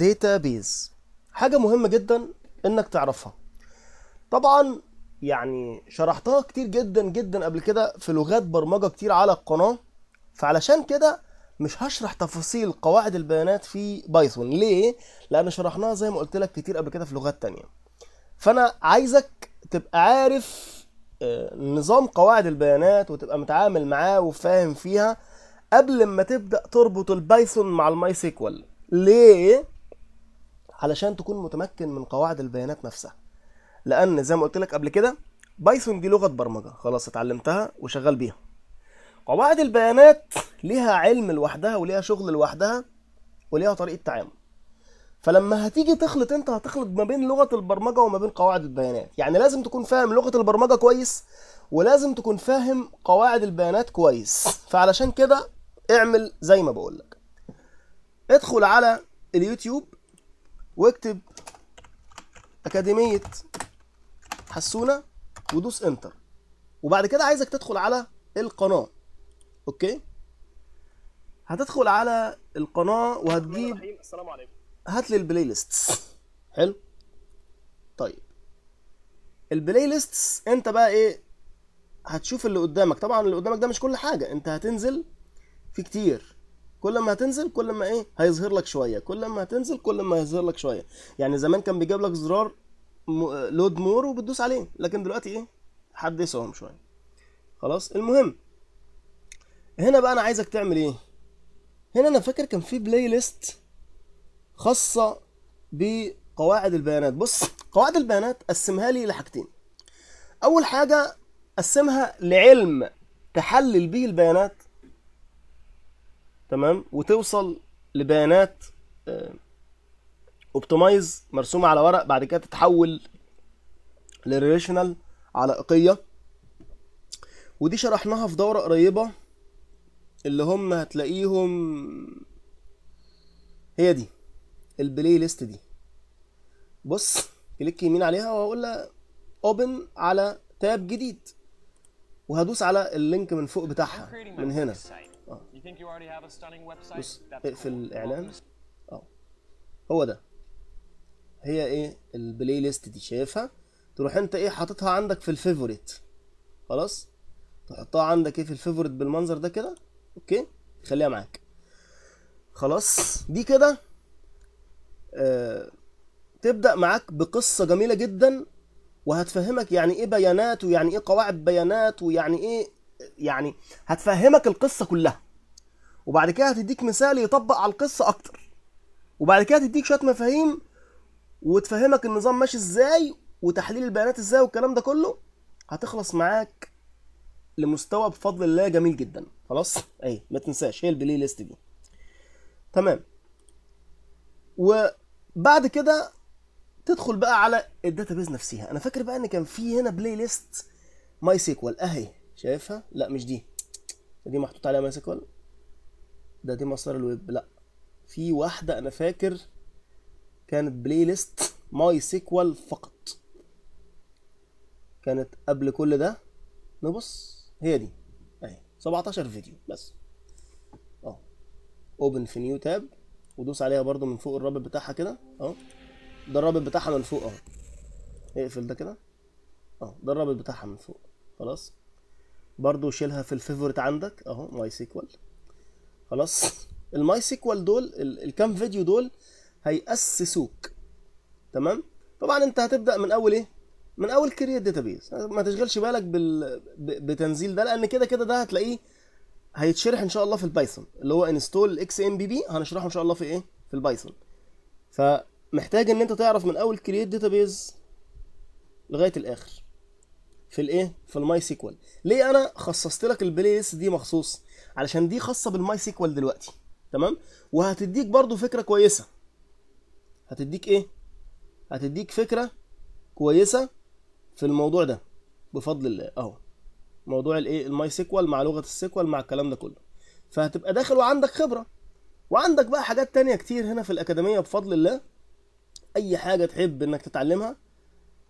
داتابيز حاجه مهمه جدا انك تعرفها طبعا يعني شرحتها كتير جدا جدا قبل كده في لغات برمجه كتير على القناه فعلشان كده مش هشرح تفاصيل قواعد البيانات في بايثون ليه لان شرحناها زي ما قلت لك كتير قبل كده في لغات تانية فانا عايزك تبقى عارف آه، نظام قواعد البيانات وتبقى متعامل معاه وفاهم فيها قبل ما تبدا تربط البايثون مع الماي سيكوال ليه علشان تكون متمكن من قواعد البيانات نفسها لان زي ما قلت لك قبل كده بايثون دي لغه برمجه خلاص اتعلمتها وشغال بيها قواعد البيانات ليها علم لوحدها وليها شغل لوحدها وليها طريقه تعامل فلما هتيجي تخلط انت هتخلط ما بين لغه البرمجه وما بين قواعد البيانات يعني لازم تكون فاهم لغه البرمجه كويس ولازم تكون فاهم قواعد البيانات كويس فعلشان كده اعمل زي ما بقولك ادخل على اليوتيوب واكتب اكاديميه حسونه ودوس انتر وبعد كده عايزك تدخل على القناه اوكي هتدخل على القناه وهتجيب السلام عليكم هات لي البلاي ليست حلو طيب البلاي ليست انت بقى ايه هتشوف اللي قدامك طبعا اللي قدامك ده مش كل حاجه انت هتنزل في كتير كل ما هتنزل كل ما ايه هيظهر لك شويه كل ما هتنزل كل ما هيظهر لك شويه يعني زمان كان بيجيب لك زرار لود مور وبتدوس عليه لكن دلوقتي ايه حدثهم شويه خلاص المهم هنا بقى انا عايزك تعمل ايه هنا انا فاكر كان في بلاي ليست خاصه بقواعد البيانات بص قواعد البيانات قسمها لي لحاجتين اول حاجه قسمها لعلم تحلل به البيانات تمام وتوصل لبيانات اوبتمايز آه، مرسومه على ورق بعد كده تتحول لريليشنال علائقيه ودي شرحناها في دوره قريبه اللي هم هتلاقيهم هي دي البلاي ليست دي بص كليك يمين عليها وهقول لها اوبن على تاب جديد وهدوس على اللينك من فوق بتاعها من هنا بص اقفل الاعلان اه هو ده هي ايه البلاي ليست دي شايفها تروح انت ايه حاططها عندك في الفيفوريت خلاص تحطها عندك ايه في الفيفوريت بالمنظر ده كده اوكي خليها معاك خلاص دي كده آه تبدا معاك بقصه جميله جدا وهتفهمك يعني ايه بيانات ويعني ايه قواعد بيانات ويعني ايه يعني هتفهمك القصه كلها وبعد كده هتديك مثال يطبق على القصه اكتر وبعد كده هتديك شويه مفاهيم وتفهمك النظام ماشي ازاي وتحليل البيانات ازاي والكلام ده كله هتخلص معاك لمستوى بفضل الله جميل جدا خلاص اي ما تنساش هي البلاي ليست دي تمام وبعد كده تدخل بقى على الداتا بيز نفسها انا فاكر بقى ان كان في هنا بلاي ليست ماي سيكوال اهي شايفها لا مش دي دي محطوط عليها ماي سيكوال ده دي مسار الويب لا في واحده انا فاكر كانت بلاي ليست ماي سيكوال فقط كانت قبل كل ده نبص هي دي اهي 17 فيديو بس اه اوبن في نيو تاب ودوس عليها برضو من فوق الرابط بتاعها كده اهو ده الرابط بتاعها من فوق اهو اقفل ده كده اه ده الرابط بتاعها من فوق خلاص برضو شيلها في الفيفوريت عندك اهو ماي سيكوال خلاص الماي سيكوال دول الكام فيديو دول هيأسسوك تمام طبعا انت هتبدا من اول ايه من اول كرييت داتابيز ما تشغلش بالك بال... بتنزيل ده لان كده كده ده هتلاقيه هيتشرح ان شاء الله في البايثون اللي هو انستول اكس ام بي بي هنشرحه ان شاء الله في ايه في البايثون فمحتاج ان انت تعرف من اول كرييت داتابيز لغايه الاخر في الايه في الماي سيكوال ليه انا خصصت لك البلاي ليست دي مخصوص علشان دي خاصه بالماي سيكوال دلوقتي تمام وهتديك برضو فكره كويسه هتديك ايه هتديك فكره كويسه في الموضوع ده بفضل الله اهو موضوع الايه الماي سيكوال مع لغه السيكوال مع الكلام ده كله فهتبقى داخل وعندك خبره وعندك بقى حاجات تانية كتير هنا في الاكاديميه بفضل الله اي حاجه تحب انك تتعلمها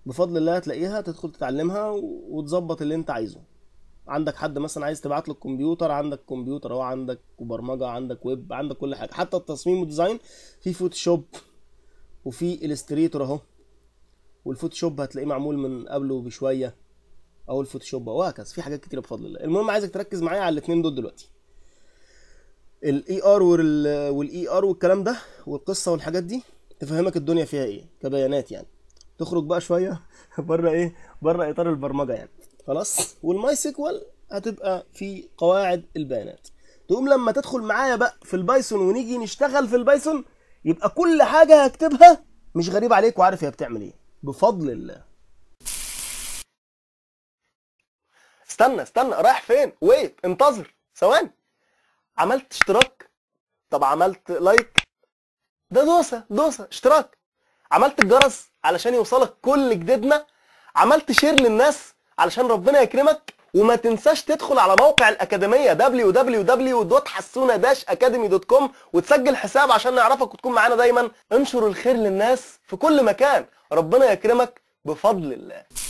بفضل الله هتلاقيها تدخل تتعلمها وتظبط اللي انت عايزه عندك حد مثلا عايز تبعت له الكمبيوتر عندك كمبيوتر اهو عندك برمجه عندك ويب عندك كل حاجه حتى التصميم والديزاين في فوتوشوب وفي الستريتور اهو والفوتوشوب هتلاقيه معمول من قبله بشويه او الفوتوشوب وهكذا في حاجات كتيره بفضل الله المهم عايزك تركز معايا على الاثنين دول دلوقتي الاي ار e والاي ار e والكلام ده والقصه والحاجات دي تفهمك الدنيا فيها ايه كبيانات يعني تخرج بقى شويه بره ايه بره اطار البرمجه يعني خلاص والماي سيكوال هتبقى في قواعد البيانات تقوم لما تدخل معايا بقى في البايثون ونيجي نشتغل في البايثون يبقى كل حاجه هكتبها مش غريب عليك وعارف هي بتعمل ايه بفضل الله استنى استنى رايح فين ويت انتظر ثواني عملت اشتراك طب عملت لايك ده دوسه دوسه اشتراك عملت الجرس علشان يوصلك كل جديدنا عملت شير للناس علشان ربنا يكرمك وما تنساش تدخل على موقع الاكاديميه wwwhassuna www.حسونة-academy.com وتسجل حساب عشان نعرفك وتكون معانا دايما انشر الخير للناس في كل مكان ربنا يكرمك بفضل الله